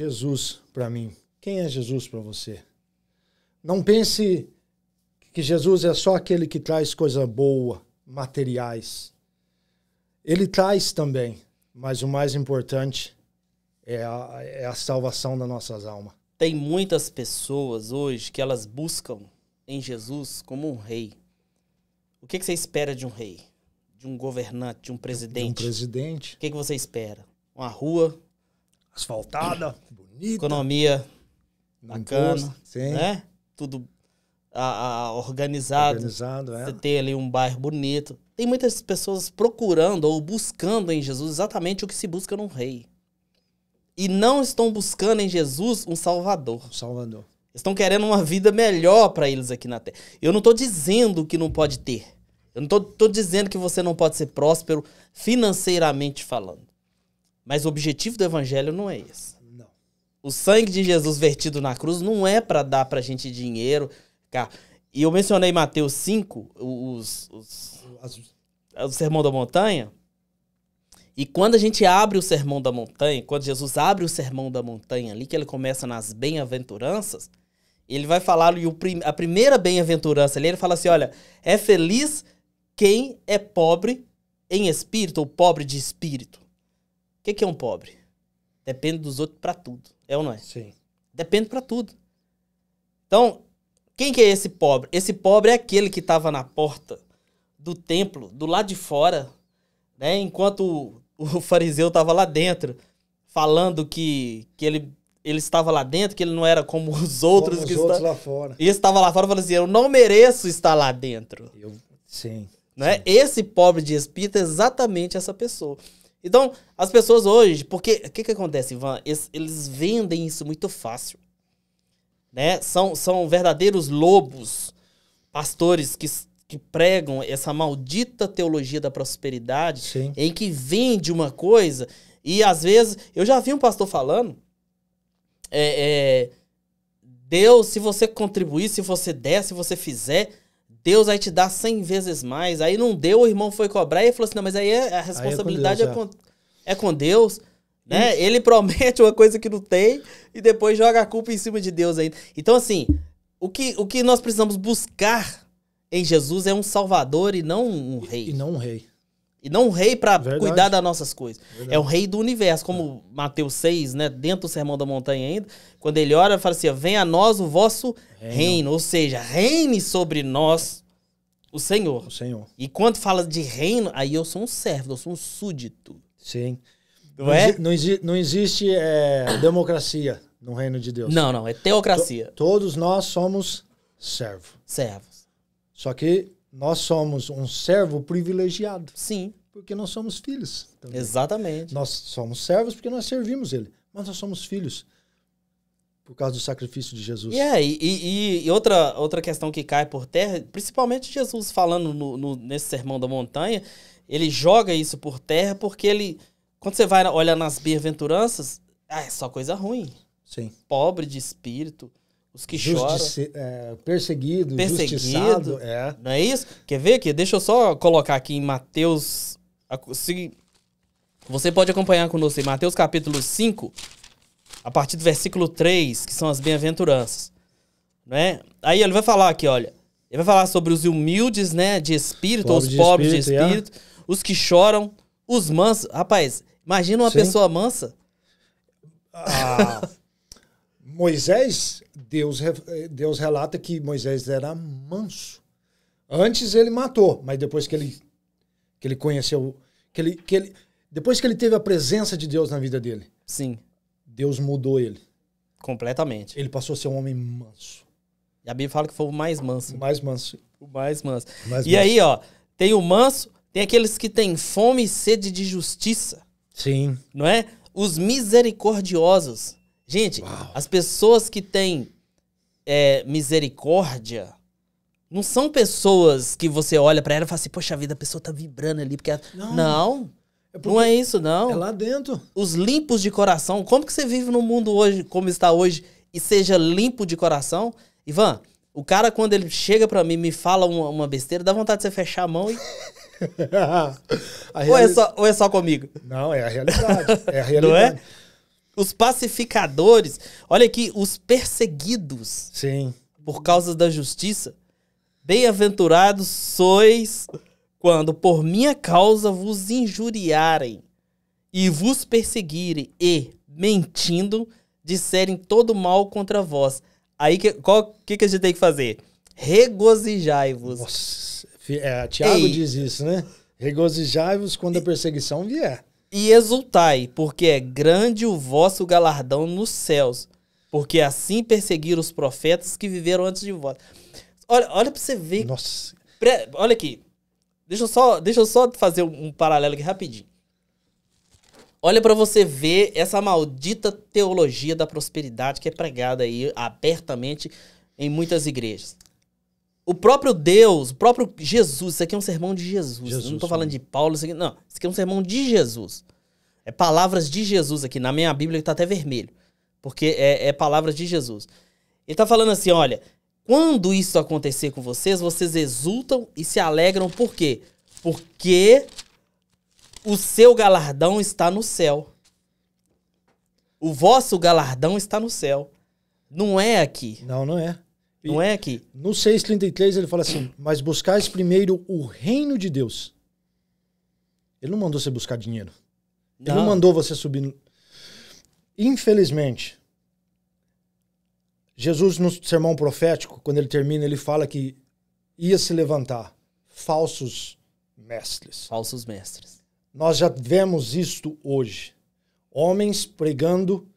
Jesus para mim? Quem é Jesus para você? Não pense que Jesus é só aquele que traz coisa boa, materiais. Ele traz também, mas o mais importante é a, é a salvação das nossas almas. Tem muitas pessoas hoje que elas buscam em Jesus como um rei. O que, que você espera de um rei? De um governante, de um presidente? De um presidente. O que, que você espera? Uma rua, asfaltada, bonita. Economia bacana, sim. né? Tudo a, a organizado. Organizado, é. Você tem ali um bairro bonito. Tem muitas pessoas procurando ou buscando em Jesus exatamente o que se busca num rei. E não estão buscando em Jesus um salvador. Um salvador. Estão querendo uma vida melhor para eles aqui na terra. Eu não estou dizendo que não pode ter. Eu não estou dizendo que você não pode ser próspero financeiramente falando. Mas o objetivo do evangelho não é esse. Não. O sangue de Jesus vertido na cruz não é para dar pra gente dinheiro. E eu mencionei Mateus 5, os, os, é o Sermão da Montanha. E quando a gente abre o Sermão da Montanha, quando Jesus abre o Sermão da Montanha ali, que ele começa nas bem-aventuranças, ele vai falar, e a primeira bem-aventurança ali, ele fala assim: olha, é feliz quem é pobre em espírito, ou pobre de espírito que, que é um pobre? Depende dos outros para tudo. É ou não é? Sim. Depende para tudo. Então, quem que é esse pobre? Esse pobre é aquele que estava na porta do templo, do lado de fora, né? Enquanto o, o fariseu estava lá dentro, falando que, que ele, ele estava lá dentro, que ele não era como os outros como os que outros está... lá fora. E estava lá fora, falando assim: "Eu não mereço estar lá dentro". Eu... Sim. Né? Sim. Esse pobre de espírito é exatamente essa pessoa. Então, as pessoas hoje, porque o que, que acontece, Ivan? Eles, eles, vendem isso muito fácil. Né? São, são verdadeiros lobos, pastores que, que pregam essa maldita teologia da prosperidade, Sim. em que vende uma coisa. E às vezes, eu já vi um pastor falando. É, é, Deus, se você contribuir, se você der, se você fizer, Deus vai te dar 100 vezes mais. Aí não deu, o irmão foi cobrar e falou assim: não, mas aí é, a responsabilidade aí é, com Deus, é, com, é com Deus. Né? Ele promete uma coisa que não tem e depois joga a culpa em cima de Deus ainda. Então, assim, o que, o que nós precisamos buscar em Jesus é um salvador e não um rei. E, e não um rei. E não um rei para cuidar das nossas coisas. Verdade. É o rei do universo, como é. Mateus 6, né, dentro do Sermão da Montanha ainda, quando ele ora, fala assim: "Vem a nós o vosso reino", reino ou seja, reine sobre nós o Senhor. O Senhor. E quando fala de reino, aí eu sou um servo, eu sou um súdito. Sim. Não, é? não é? Não, exi não existe é, democracia no reino de Deus. Não, não, é teocracia. To todos nós somos servo. Servos. Só que nós somos um servo privilegiado. Sim. Porque nós somos filhos. Também. Exatamente. Nós somos servos porque nós servimos ele. Mas nós somos filhos por causa do sacrifício de Jesus. Yeah, e, e, e, outra, outra questão que cai por terra, principalmente Jesus falando no, no, nesse sermão da montanha, ele joga isso por terra porque ele, quando você vai olhar nas bem-aventuranças, ah, é só coisa ruim. Sim. Pobre de espírito, os que choram. É, perseguido, perseguido é. Não é isso? Quer ver aqui? Deixa eu só colocar aqui em Mateus. Se, você pode acompanhar conosco em Mateus capítulo 5, a partir do versículo 3, que são as bem-aventuranças. Né? Aí ele vai falar aqui, olha. Ele vai falar sobre os humildes, né, de espírito, Pobre os de pobres espírito, de é. espírito, os que choram, os mansos. Rapaz, imagina uma Sim. pessoa mansa. Ah. Moisés, Deus, Deus relata que Moisés era manso. Antes ele matou, mas depois que ele, que ele conheceu, que ele, que ele, depois que ele teve a presença de Deus na vida dele. Sim. Deus mudou ele. Completamente. Ele passou a ser um homem manso. E a Bíblia fala que foi o mais manso. O mais manso. O mais manso. O mais e manso. aí, ó, tem o manso, tem aqueles que têm fome e sede de justiça. Sim. Não é? Os misericordiosos. Gente, Uau. as pessoas que têm é, misericórdia não são pessoas que você olha para ela e fala assim, poxa vida, a pessoa tá vibrando ali. porque ela... Não. Não. É não é isso, não. É lá dentro. Os limpos de coração. Como que você vive no mundo hoje, como está hoje, e seja limpo de coração? Ivan, o cara, quando ele chega para mim me fala uma, uma, besteira, dá vontade de você fechar a mão e. a ou, é só, ou é só comigo? Não, é a realidade. É a realidade. Não é? Os pacificadores, olha aqui, os perseguidos. Sim. Por causa da justiça. Bem-aventurados sois quando por minha causa vos injuriarem e vos perseguirem e, mentindo, disserem todo mal contra vós. Aí que, qual que, que a gente tem que fazer? Regozijai-vos. é, Tiago diz isso, né? Regozijai-vos quando a perseguição vier. E exultai, porque é grande o vosso galardão nos céus, porque assim perseguiram os profetas que viveram antes de vós. Olha, olha para você ver. Nossa. Pre... Olha aqui. Deixa eu, só, deixa eu só fazer um paralelo aqui rapidinho. Olha para você ver essa maldita teologia da prosperidade que é pregada aí abertamente em muitas igrejas o próprio Deus, o próprio Jesus, isso aqui é um sermão de Jesus. Jesus não estou falando de Paulo, isso aqui, não. Isso aqui é um sermão de Jesus. É palavras de Jesus aqui. Na minha Bíblia está até vermelho, porque é, é palavras de Jesus. Ele está falando assim: olha, quando isso acontecer com vocês, vocês exultam e se alegram, por quê? Porque o seu galardão está no céu. O vosso galardão está no céu. Não é aqui. Não, não é. Não é aqui. No 6,33 ele fala assim: Mas buscais primeiro o reino de Deus. Ele não mandou você buscar dinheiro. Não. Ele não mandou você subir. Infelizmente, Jesus, no sermão profético, quando ele termina, ele fala que ia se levantar falsos mestres. Falsos mestres. Nós já vemos isto hoje. Homens pregando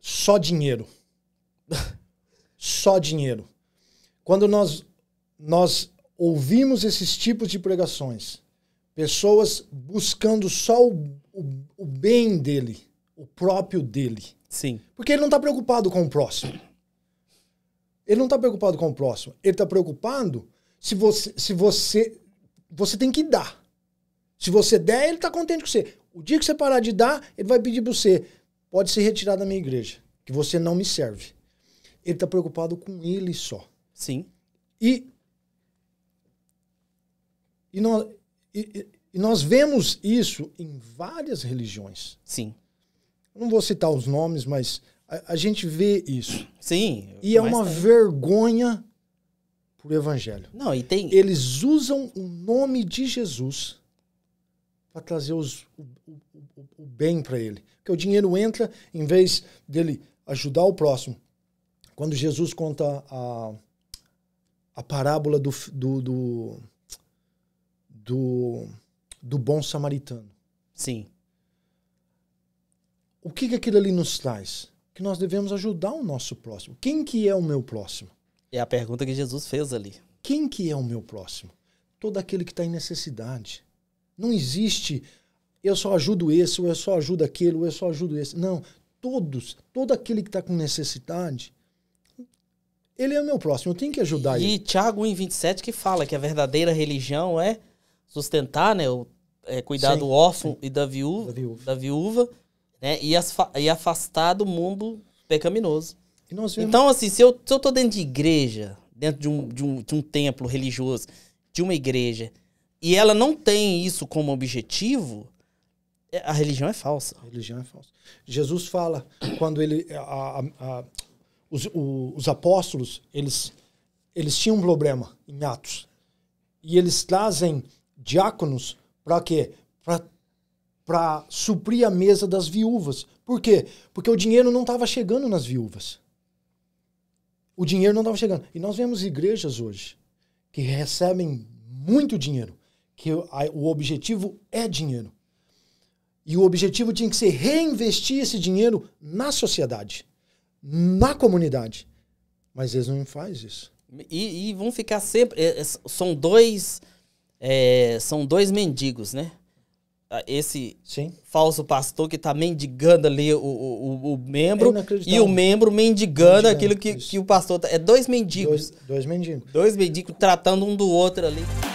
só dinheiro. só dinheiro. Quando nós, nós ouvimos esses tipos de pregações, pessoas buscando só o, o, o bem dele, o próprio dele. Sim. Porque ele não está preocupado com o próximo. Ele não está preocupado com o próximo. Ele está preocupado se você, se você, você tem que dar. Se você der, ele está contente com você. O dia que você parar de dar, ele vai pedir para você: pode se retirar da minha igreja, que você não me serve ele está preocupado com ele só. Sim. E, e, nós, e, e nós vemos isso em várias religiões. Sim. não vou citar os nomes, mas a, a gente vê isso. Sim. E é uma tem. vergonha pro evangelho. Não, e tem. Eles usam o nome de Jesus para trazer os, o, o, o bem para ele. Porque o dinheiro entra, em vez dele ajudar o próximo, quando Jesus conta a, a parábola do, do, do, do, do bom samaritano. Sim. O que, que aquilo ali nos traz? Que nós devemos ajudar o nosso próximo. Quem que é o meu próximo? É a pergunta que Jesus fez ali. Quem que é o meu próximo? Todo aquele que está em necessidade. Não existe eu só ajudo esse, ou eu só ajudo aquele, ou eu só ajudo esse. Não, todos, todo aquele que está com necessidade, ele é o meu próximo, eu tenho que ajudar e ele. E Tiago 1,27 que fala que a verdadeira religião é sustentar, né? O, é, cuidar sim, do órfão sim. e da viúva, da viúva, da viúva né? E, e, afastar do mundo pecaminoso. Vemos... Então, assim, se eu, se eu tô dentro de igreja, dentro de um, de, um, de um templo religioso, de uma igreja, e ela não tem isso como objetivo, é, a religião é falsa. A religião é falsa. Jesus fala, quando ele. A, a, a, os, o, os apóstolos, eles, eles tinham um problema em Atos. E eles trazem diáconos para quê? Para suprir a mesa das viúvas. Por quê? Porque o dinheiro não estava chegando nas viúvas. O dinheiro não estava chegando. E nós vemos igrejas hoje que recebem muito dinheiro, que o objetivo é dinheiro. E o objetivo tinha que ser reinvestir esse dinheiro na sociedade na comunidade. Mas eles não fazem isso. E, e vão ficar sempre. É, é, são dois. É, são dois mendigos, né? Ah, esse Sim. falso pastor que está mendigando ali o, o, o membro e o membro mendigando, mendigando aquilo que, que o pastor. Tá, é dois mendigos. Dois, dois mendigos. Dois mendigos tratando um do outro ali.